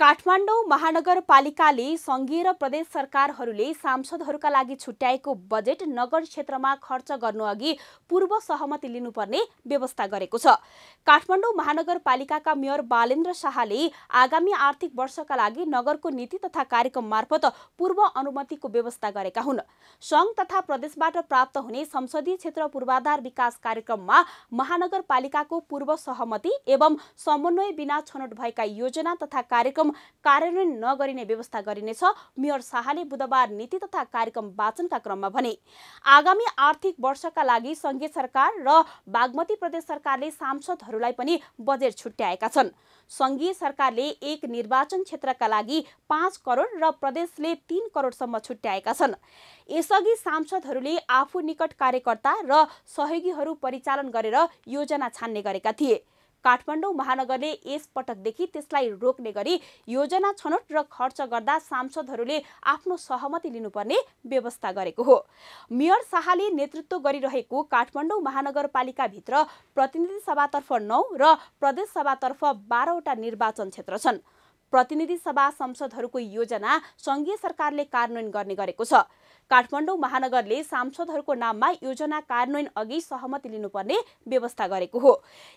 काठमाडौँ महानगरपालिकाले सङ्घीय र प्रदेश सरकारहरूले सांसदहरूका लागि छुट्याएको बजेट नगर क्षेत्रमा खर्च गर्नुअघि पूर्व सहमति लिनुपर्ने व्यवस्था गरेको छ काठमाडौँ महानगरपालिकाका मेयर बालेन्द्र शाहले आगामी आर्थिक वर्षका लागि नगरको नीति तथा कार्यक्रम मार्फत पूर्व अनुमतिको व्यवस्था गरेका हुन् सङ्घ तथा प्रदेशबाट प्राप्त हुने संसदीय क्षेत्र पूर्वाधार विकास कार्यक्रममा महानगरपालिकाको पूर्व सहमति एवं समन्वय बिना छनौट भएका योजना तथा कार्यक्रम कार्यक्रम कार्यान्वयन नगरिने व्यवस्था गरिनेछ मेयर शाहले बुधबार नीति तथा कार्यक्रम वाचनका क्रममा भने आगामी आर्थिक वर्षका लागि सङ्घीय सरकार र बागमती प्रदेश सरकारले सांसदहरूलाई पनि बजेट छुट्याएका छन् सङ्घीय सरकारले एक निर्वाचन क्षेत्रका लागि पाँच करोड र प्रदेशले तीन करोडसम्म छुट्याएका छन् यसअघि सांसदहरूले आफू निकट कार्यकर्ता र सहयोगीहरू परिचालन गरेर योजना छान्ने गरेका थिए काठमाडौँ महानगरले यस पटकदेखि त्यसलाई रोक्ने गरी योजना छनौट र खर्च गर्दा सांसदहरूले आफ्नो सहमति लिनुपर्ने व्यवस्था गरेको हो मेयर शाहले नेतृत्व गरिरहेको काठमाडौँ महानगरपालिकाभित्र प्रतिनिधि सभातर्फ नौ र प्रदेश सभातर्फ बाह्रवटा निर्वाचन क्षेत्र छन् प्रतिनिधि सभा संसदहरूको योजना सङ्घीय सरकारले कार्यान्वयन गर्ने गरेको छ काठमाडौँ महानगरले सांसदहरूको नाममा योजना कार्यान्वयन अघि सहमति लिनुपर्ने व्यवस्था गरेको हो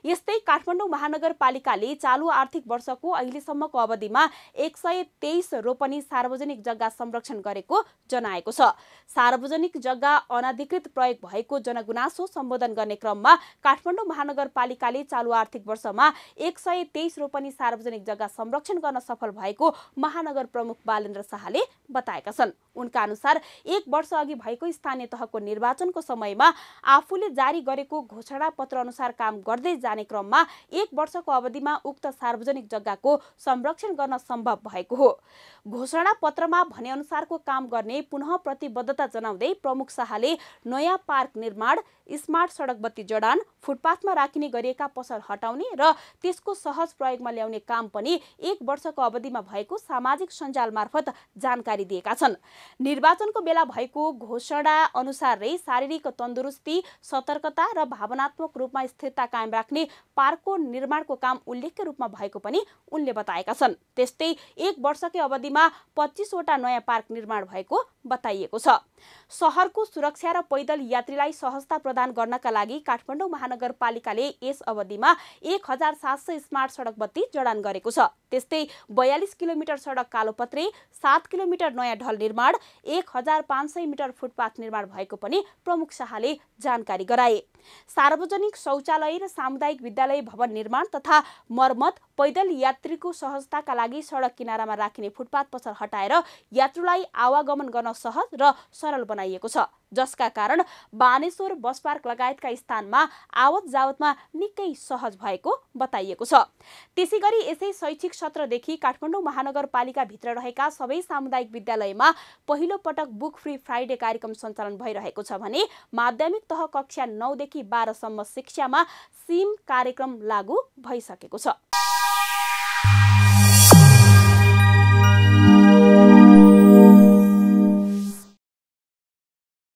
यस्तै काठमाडौँ महानगरपालिकाले चालु आर्थिक वर्षको अहिलेसम्मको अवधिमा एक सय तेइस रोपनी सार्वजनिक जग्गा संरक्षण गरेको जनाएको छ सार्वजनिक जग्गा अनाधिकृत प्रयोग भएको जनगुनासो सम्बोधन गर्ने क्रममा काठमाडौँ महानगरपालिकाले चालु आर्थिक वर्षमा एक सय तेइस रोपनी सार्वजनिक जग्गा संरक्षण गर्न सफल भएको महानगर प्रमुख बालेन्द्र शाहले बताएका छन् उनका अनुसार एक वर्ष अघि भएको स्थानीय तहको निर्वाचनको समयमा आफूले जारी गरेको घोषणा पत्र अनुसार काम गर्दै जाने क्रममा एक वर्षको अवधिमा उक्त सार्वजनिक जग्गाको संरक्षण गर्न सम्भव भएको हो घोषणा पत्रमा अनुसारको काम गर्ने पुनः प्रतिबद्धता जनाउँदै प्रमुख शाहले नयाँ पार्क निर्माण स्मार्ट सडक बत्ती जडान फुटपाथमा राखिने गरिएका पसल हटाउने र त्यसको सहज प्रयोगमा ल्याउने काम पनि एक वर्षको अवधिमा भएको सामाजिक सञ्जाल मार्फत जानकारी दिएका छन् निर्वाचनको बेला भएको घोषणा अनुसार अनुसारै शारीरिक तन्दुरुस्ती सतर्कता र भावनात्मक रूपमा स्थिरता कायम राख्ने पार्कको निर्माणको काम उल्लेख्य रूपमा भएको पनि उनले बताएका छन् त्यस्तै एक वर्षकै अवधिमा पच्चिसवटा नयाँ पार्क निर्माण भएको बताइएको छ सहरको सुरक्षा र पैदल यात्रीलाई सहजता प्रदान प्रदान गर्नका लागि काठमाडौँ महानगरपालिकाले यस अवधिमा एक हजार सात सय स्मार्ट सडक बत्ती जडान गरेको छ त्यस्तै बयालिस किलोमिटर सडक कालोपत्रे सात किलोमिटर नयाँ ढल निर्माण एक हजार पाँच सय मिटर फुटपाथ निर्माण भएको पनि प्रमुख शाहले जानकारी गराए सार्वजनिक शौचालय र सामुदायिक विद्यालय भवन निर्माण तथा मर्मत पैदल यात्रीको सहजताका लागि सडक किनारामा राखिने फुटपाथ पसल हटाएर यात्रुलाई आवागमन गर्न सहज र सरल बनाइएको छ जसका कारण बानेश्वर बस पार्क लगायतका स्थानमा आवत जावतमा निकै सहज भएको बताइएको छ त्यसै गरी यसै शैक्षिक सत्रदेखि काठमाडौँ महानगरपालिकाभित्र रहेका सबै सामुदायिक विद्यालयमा पहिलो पटक बुक फ्री फ्राइडे कार्यक्रम सञ्चालन भइरहेको छ भने माध्यमिक तह कक्षा नौदेखि बाह्रसम्म शिक्षामा सिम कार्यक्रम लागू भइसकेको छ